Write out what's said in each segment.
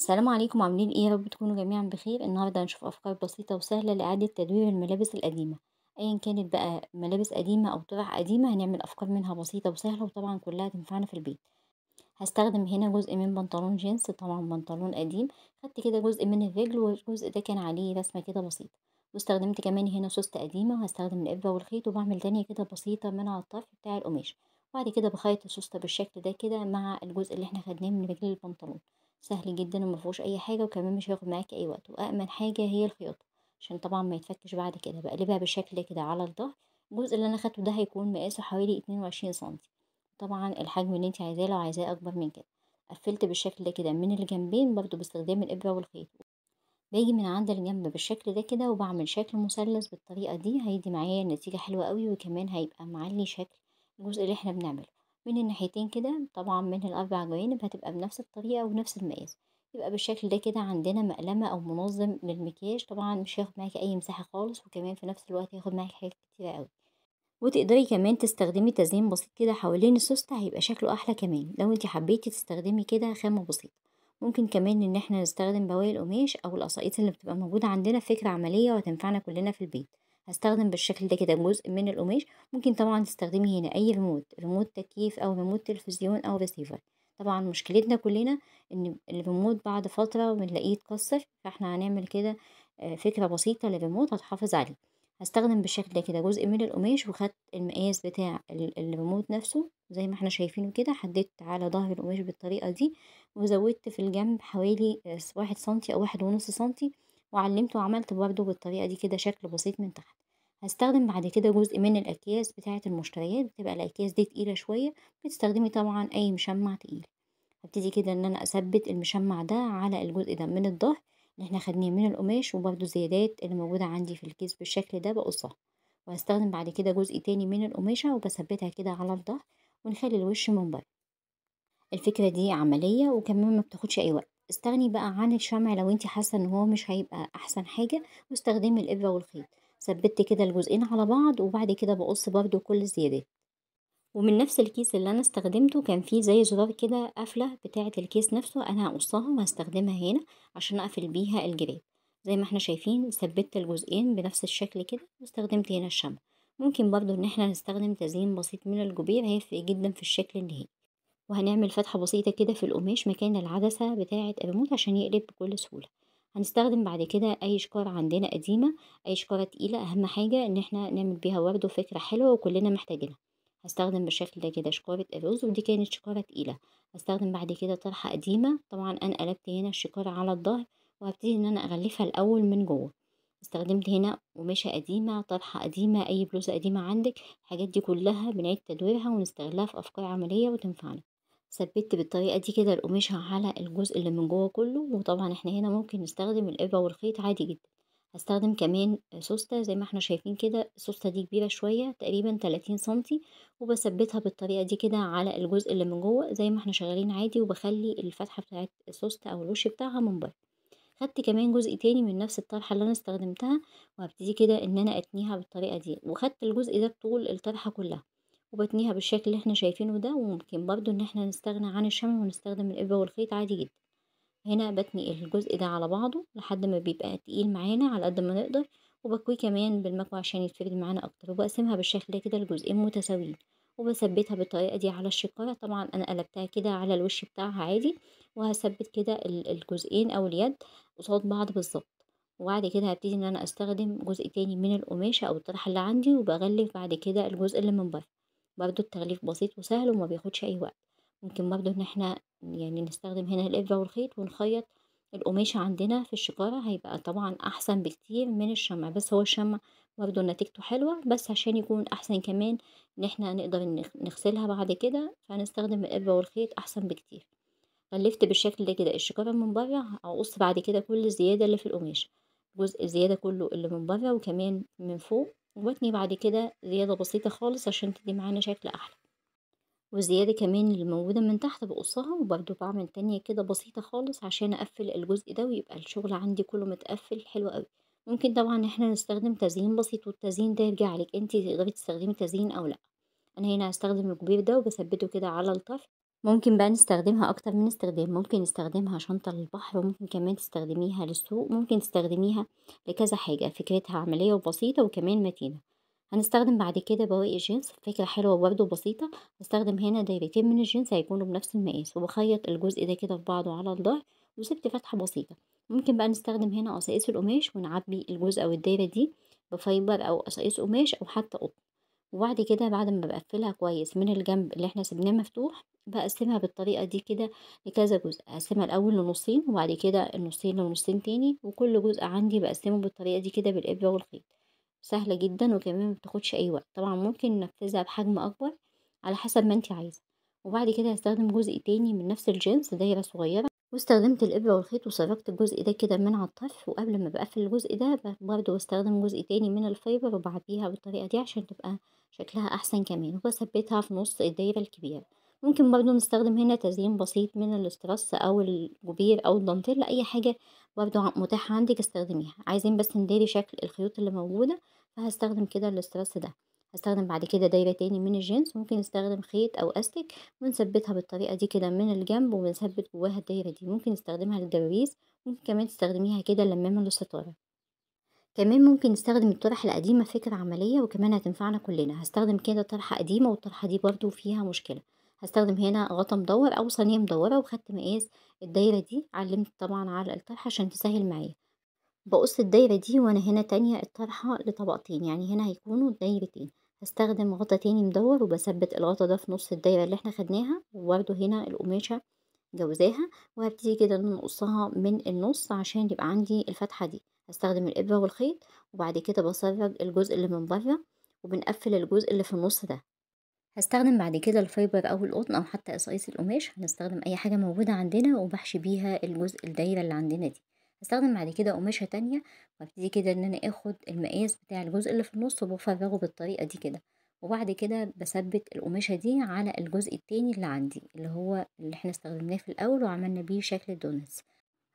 السلام عليكم عاملين ايه يا رب تكونوا جميعا بخير النهارده هنشوف افكار بسيطه وسهله لاعاده تدوير الملابس القديمه ايا كانت بقى ملابس قديمه او طرح قديمه هنعمل افكار منها بسيطه وسهله وطبعا كلها تنفعنا في البيت هستخدم هنا جزء من بنطلون جينز طبعا بنطلون قديم خدت كده جزء من الرجل والجزء ده كان عليه رسمه كده بسيطه واستخدمت كمان هنا سوست قديمه وهستخدم الابره والخيط وبعمل دانيه كده بسيطه من على الطرف بتاع القماش وبعد كده بخيط السوسته بالشكل ده كده مع الجزء اللي احنا خدناه من رجل البنطلون سهل جدا ومفهوش اي حاجه وكمان مش هياخد معاك اي وقت وامن حاجه هي الخياطه عشان طبعا ما يتفكش بعد كده بقلبها بالشكل كده على الظهر الجزء اللي انا خدته ده هيكون مقاسه حوالي اتنين وعشرين سنتي طبعا الحجم اللي انت عايزاه لو عايزاه اكبر من كده قفلت بالشكل ده كده من الجنبين برضو باستخدام الابره والخيط باجي من عند الجنب بالشكل ده كده وبعمل شكل مثلث بالطريقه دي هيدي معايا نتيجه حلوه قوي وكمان هيبقى معلي شكل الجزء اللي احنا بنعمله من الناحيتين كده طبعا من الأربع جوانب هتبقى بنفس الطريقة ونفس المقاس يبقى بالشكل ده كده عندنا مقلمة أو منظم للمكياج طبعا مش هياخد معاكي أي مساحة خالص وكمان في نفس الوقت هياخد معاكي حاجات كتيرة أوي وتقدري كمان تستخدمي تزيين بسيط كده حوالين السوستة هيبقى شكله أحلى كمان لو انتي حبيتي تستخدمي كده خامة بسيطة ممكن كمان ان احنا نستخدم بواقي القماش او القصايص اللي بتبقى موجودة عندنا فكرة عملية وهتنفعنا كلنا في البيت هستخدم بالشكل ده كده جزء من القماش ممكن طبعا تستخدمي هنا اي ريموت ريموت تكييف او ريموت تلفزيون او ريسيفر طبعا مشكلتنا كلنا ان الريموت بعد فتره بنلاقيه اتكسر فاحنا هنعمل كده آه، فكره بسيطه للريموت هتحافظ عليه هستخدم بالشكل ده كده جزء من القماش وخدت المقاس بتاع الريموت نفسه زي ما احنا شايفينه كده حددت على ظهر القماش بالطريقه دي وزودت في الجنب حوالي آه، واحد سنتي او واحد ونص سنتي وعلمته وعملت برضه بالطريقه دي كده شكل بسيط من تحت هستخدم بعد كده جزء من الأكياس بتاعة المشتريات بتبقى الأكياس دي تقيلة شوية بتستخدمي طبعا أي مشمع تقيل هبتدي كده إن أنا أثبت المشمع ده على الجزء ده من الظهر اللي احنا خدناه من القماش وبرده الزيادات اللي موجودة عندي في الكيس بالشكل ده بقصها وهستخدم بعد كده جزء تاني من القماشة وبثبتها كده على الظهر ونخلي الوش من بره الفكرة دي عملية وكمان ما بتاخدش أي وقت استغني بقى عن الشمع لو انت حاسة ان هو مش هيبقى أحسن حاجة واستخدمي الإبرة والخيط ثبت كده الجزئين على بعض وبعد كده بقص برضو كل الزيادات ومن نفس الكيس اللي انا استخدمته كان فيه زي زرار كده قفله بتاعه الكيس نفسه انا هقصها وهستخدمها هنا عشان اقفل بيها الجراب زي ما احنا شايفين ثبت الجزئين بنفس الشكل كده واستخدمت هنا الشمع ممكن برضو ان احنا نستخدم تزيين بسيط من الجبير هيفرق جدا في الشكل النهائي وهنعمل فتحة بسيطة كده في القماش مكان العدسة بتاعة الريموت عشان يقلب بكل سهولة هنستخدم بعد كده اي شكارة عندنا قديمة اي شكارة تقيلة اهم حاجة ان احنا نعمل بيها ورد وفكرة حلوة وكلنا محتاجينها هستخدم بالشكل ده كده شكارة الرز ودي كانت شكارة تقيلة هستخدم بعد كده طرحة قديمة طبعا انا قلبت هنا الشكارة على الظهر وهبتدي ان انا اغلفها الاول من جوه استخدمت هنا قماشة قديمة طرحة قديمة أي بلوزة قديمة عندك الحاجات دي كلها بنعيد تدويرها ونستغلها في أفكار عملية وتنفعنا ثبت بالطريقة دي كده القماشة على الجزء اللي من جوه كله وطبعا احنا هنا ممكن نستخدم الإبرة والخيط عادي جدا هستخدم كمان سوستة زي ما احنا شايفين كده السوستة دي كبيرة شوية تقريبا 30 سنتي وبثبتها بالطريقة دي كده على الجزء اللي من جوه زي ما احنا شغالين عادي وبخلي الفتحة بتاعت السوستة أو الوش بتاعها من بره خدت كمان جزء تاني من نفس الطرحة اللي أنا استخدمتها وهبتدي كده إن أنا أتنيها بالطريقة دي وخدت الجزء ده بطول الطرحة كلها وبتنيها بالشكل اللي احنا شايفينه ده وممكن برضو ان احنا نستغنى عن الشمع ونستخدم الإبرة والخيط عادي جدا هنا بتني الجزء ده على بعضه لحد ما بيبقى تقيل معانا على قد ما نقدر وبكويه كمان بالمكوى عشان يتفرد معانا أكتر وبقسمها بالشكل ده كده لجزئين متساويين وبثبتها بالطريقة دي على الشقارة طبعا أنا قلبتها كده على الوش بتاعها عادي وهثبت كده الجزئين أو اليد قصاد بعض بالظبط وبعد كده هبتدي ان انا استخدم جزء تاني من القماشة او الطرح اللي عندي وبغلف بعد كده الجزء اللي من بره برضو التغليف بسيط وسهل وما بياخدش اي وقت ممكن برضو ان احنا يعني نستخدم هنا الابرة والخيط ونخيط القماشة عندنا في الشقارة هيبقى طبعا احسن بكتير من الشمع بس هو الشمع برضو نتيجته حلوة بس عشان يكون احسن كمان ان احنا نقدر نغسلها بعد كده فهنستخدم الابرة والخيط احسن بكتير غلفت بالشكل ده كده الشقارة من بره هقص بعد كده كل الزيادة اللي في القماشة جزء الزيادة كله اللي من بره وكمان من فوق وبتني بعد كده زيادة بسيطة خالص عشان تدي معانا شكل أحلى والزيادة كمان اللي موجودة من تحت بقصها وبرده بعمل تانية كده بسيطة خالص عشان أقفل الجزء ده ويبقى الشغل عندي كله متقفل حلو أوي ممكن طبعا احنا نستخدم تزيين بسيط والتزيين ده يرجع لك انتي تقدري تستخدمي تزيين أو لأ أنا هنا هستخدم الكبير ده وبثبته كده على الطرف ممكن بقى نستخدمها أكتر من استخدام ممكن نستخدمها شنطة للبحر وممكن كمان تستخدميها للسوق ممكن تستخدميها لكذا حاجة فكرتها عملية وبسيطة وكمان متينة هنستخدم بعد كده بواقي الجينز فكرة حلوة برضه بسيطة هستخدم هنا دايرتين من الجينز هيكونوا بنفس المقاس وبخيط الجزء ده كده في بعضه على الظهر وسبت فتحة بسيطة ممكن بقى نستخدم هنا قصائص القماش ونعبي الجزء أو الدايرة دي بفايبر أو قصائص قماش أو حتى قطن وبعد كده بعد ما بقفلها كويس من الجنب اللي احنا سيبناه مفتوح بقسمها بالطريقة دي كده لكذا جزء اقسمها الاول لنصين وبعد كده النصين لنصين تاني وكل جزء عندي بقسمه بالطريقة دي كده بالإبرة والخيط سهلة جدا وكمان مبتاخدش اي وقت طبعا ممكن ننفذها بحجم اكبر على حسب ما انت عايزة وبعد كده هستخدم جزء تاني من نفس الجنس دايرة صغيرة واستخدمت الإبرة والخيط وسرقت الجزء ده كده من على الطرف وقبل ما بقفل الجزء ده برضه بستخدم جزء تاني من الفايبر وبعبيها بالطريقة دي عشان تبقى شكلها أحسن كمان وبثبتها في نص الدايرة الكبيرة ممكن برضه نستخدم هنا تزيين بسيط من الاسترس أو الجبير أو الدانتيل أي حاجة برضه متاحة عندك استخدميها عايزين بس نداري شكل الخيوط اللي موجودة فهستخدم كده الاسترس ده هستخدم بعد كده دايرة تاني من الجنس ممكن نستخدم خيط أو أستك ونثبتها بالطريقة دي كده من الجنب ونثبت جواها الدايرة دي ممكن نستخدمها للجواريس ممكن كمان تستخدميها كده لمامة للستارة كمان ممكن نستخدم الطرح القديمة فكرة عملية وكمان هتنفعنا كلنا هستخدم كده طرحة قديمة والطرحة دي برضو فيها مشكلة هستخدم هنا غطا مدور أو صينية مدورة وخدت مقاس الدايرة دي علمت طبعا على الطرحة عشان تسهل معايا بقص الدايرة دي وأنا هنا تانية الطرحة لطبقتين يعني هنا هيكونوا دايرتين هستخدم غطا تاني مدور وبثبت الغطا ده في نص الدايرة اللي احنا خدناها وبرده هنا القماشة جوزاها وهبتدي كده نقصها من النص عشان يبقى عندي الفتحة دي هستخدم الإبرة والخيط وبعد كده بسرج الجزء اللي من بره وبنقفل الجزء اللي في النص ده هستخدم بعد كده الفايبر او القطن او حتى قصايص القماش هنستخدم اي حاجه موجوده عندنا وبحشي بيها الجزء الدايره اللي عندنا دي هستخدم بعد كده قماشة تانية وابتدي كده ان انا اخد المقاس بتاع الجزء اللي في النص وبفرغه بالطريقة دي كده وبعد كده بثبت القماشة دي على الجزء التاني اللي عندي اللي هو اللي احنا استخدمناه في الاول وعملنا بيه شكل الدونتس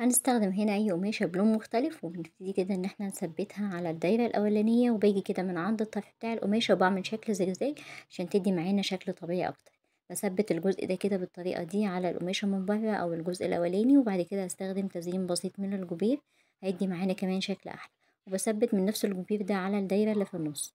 هنستخدم هنا اي قماشة بلون مختلف وبنبتدي كده ان احنا نثبتها على الدايرة الاولانية وباجي كده من عند الطرف بتاع القماشة وبعمل شكل زجزاج عشان تدي معانا شكل طبيعي اكتر هثبت الجزء ده كده بالطريقة دي على القماشة من بره أو الجزء الأولاني وبعد كده هستخدم تزيين بسيط من الجبير هيدي معانا كمان شكل أحلى وبثبت من نفس الجبير ده على الدايرة اللي في النص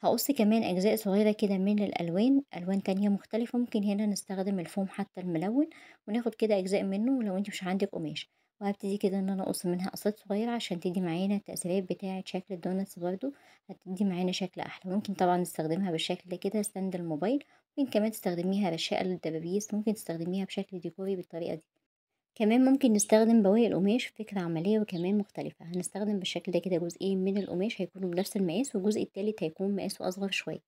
هقص كمان أجزاء صغيرة كده من الألوان ألوان تانية مختلفة ممكن هنا نستخدم الفوم حتى الملون وناخد كده أجزاء منه لو انت مش عندك قماش وهبتدي كده ان انا اقص منها قصات صغيرة عشان تدي معانا التأثيرات بتاعة شكل الدونتس برضو هتدي معانا شكل احلى ممكن طبعا نستخدمها بالشكل ده كده ستاند الموبايل ممكن كمان تستخدميها بشقة للدبابيس ممكن تستخدميها بشكل ديكوري بالطريقة دي كمان ممكن نستخدم بواقي القماش فكرة عملية وكمان مختلفة هنستخدم بالشكل ده كده جزئين من القماش هيكونوا بنفس المقاس والجزء التالت هيكون مقاسه أصغر شوية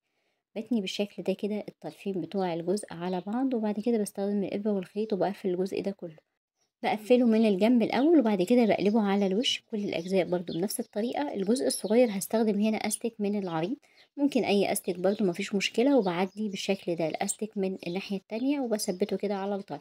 بتني بالشكل ده كده الطرفين بتوع الجزء على بعض وبعد كده بستخدم الإبرة والخيط وبقفل الجزء ده كله بقفله من الجنب الأول وبعد كده بقلبه على الوش كل الأجزاء برضو بنفس الطريقة الجزء الصغير هستخدم هنا أستك من العريض ممكن أي أستك برضو مفيش مشكلة وبعدي بالشكل ده الأستك من الناحية التانية وبثبته كده على الطرف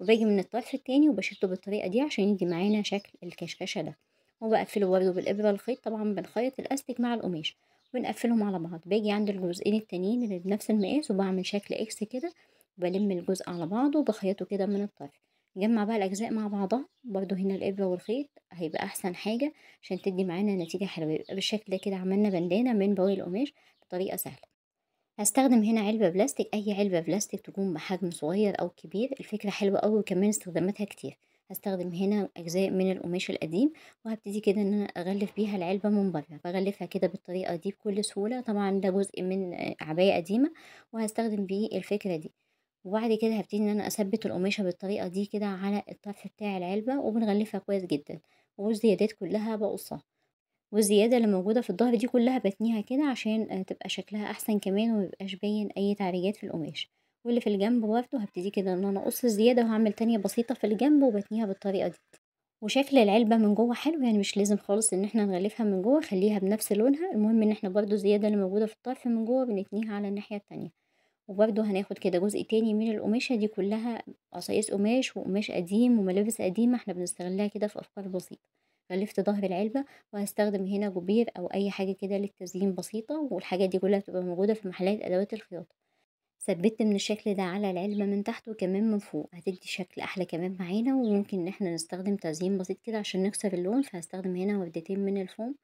وباجي من الطرف التاني وبشده بالطريقة دي عشان يدي معانا شكل الكشكشة ده وبقفله برضو بالإبرة الخيط طبعا بنخيط الأستك مع القماش بنقفلهم على بعض باجي عند الجزئين التانيين اللي بنفس المقاس وبعمل شكل إكس كده بلم الجزء على بعضه وبخيطه كده من الطرف نجمع بقى الاجزاء مع بعضها برضو هنا الابره والخيط هيبقى احسن حاجه عشان تدي معانا نتيجه حلوه يبقى بالشكل ده كده عملنا بندانه من بواقي القماش بطريقه سهله هستخدم هنا علبة بلاستيك أي علبة بلاستيك تكون بحجم صغير أو كبير الفكرة حلوة أوي وكمان استخداماتها كتير هستخدم هنا أجزاء من القماش القديم وهبتدي كده إن أنا أغلف بيها العلبة من بره بغلفها كده بالطريقة دي بكل سهولة طبعا ده جزء من عباية قديمة وهستخدم بيه الفكرة دي وبعد كده هبتدي ان انا اثبت القماشه بالطريقه دي كده على الطرف بتاع العلبه وبنغلفها كويس جدا والزيادات كلها بقصها والزياده اللي موجوده في الظهر دي كلها بتنيها كده عشان آه، تبقى شكلها احسن كمان وميبقاش باين اي تعريجات في القماش واللي في الجنب برضه هبتدي كده ان انا اقص الزياده وهعمل تانية بسيطه في الجنب وبتنيها بالطريقه دي وشكل العلبة من جوه حلو يعني مش لازم خالص ان احنا نغلفها من جوه خليها بنفس لونها المهم ان احنا برضو الزيادة اللي موجودة في الطرف من جوه بنتنيها على الناحية التانية وبرده هناخد كده جزء تاني من القماشة دي كلها قصايص قماش وقماش قديم وملابس قديمة احنا بنستغلها كده في أفكار بسيطة غلفت ظهر العلبة وهستخدم هنا جبير أو أي حاجة كده للتزيين بسيطة والحاجات دي كلها بتبقى موجودة في محلات أدوات الخياطة ثبت من الشكل ده على العلبة من تحت وكمان من فوق هتدي شكل أحلى كمان معانا وممكن إن احنا نستخدم تزيين بسيط كده عشان نكسر اللون فهستخدم هنا وردتين من الفوم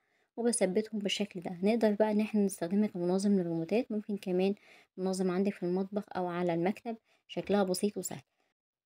وبثبتهم بالشكل ده نقدر بقى ان احنا نستخدمها كمنظم للريموتات ممكن كمان منظم عندك في المطبخ او على المكتب شكلها بسيط وسهل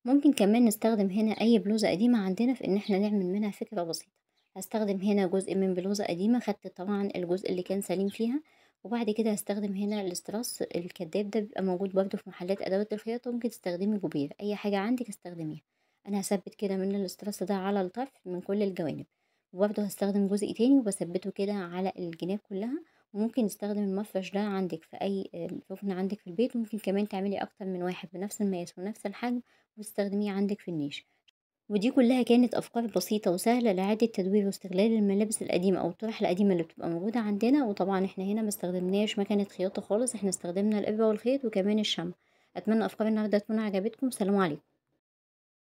ممكن كمان نستخدم هنا اي بلوزة قديمة عندنا في ان احنا نعمل منها فكرة بسيطة هستخدم هنا جزء من بلوزة قديمة خدت طبعا الجزء اللي كان سليم فيها وبعد كده هستخدم هنا الاستراس الكداب ده بيبقى موجود برده في محلات ادوات الخياطة ممكن تستخدمي جوبير اي حاجة عندك استخدميها انا هثبت كده من الاستراس ده على الطرف من كل الجوانب وبرده هستخدم جزء تاني وبثبته كده على الجناب كلها وممكن تستخدم المفرش ده عندك في اي ركن عندك في البيت وممكن كمان تعملي اكتر من واحد بنفس المقاس ونفس الحجم وتستخدميه عندك في النيش ودي كلها كانت افكار بسيطه وسهله لاعاده تدوير واستغلال الملابس القديمه او الطرح القديمه اللي بتبقى موجوده عندنا وطبعا احنا هنا ما استخدمناش مكنه خياطه خالص احنا استخدمنا الابره والخيط وكمان الشمع اتمنى افكار النهارده تكون عجبتكم سلام عليكم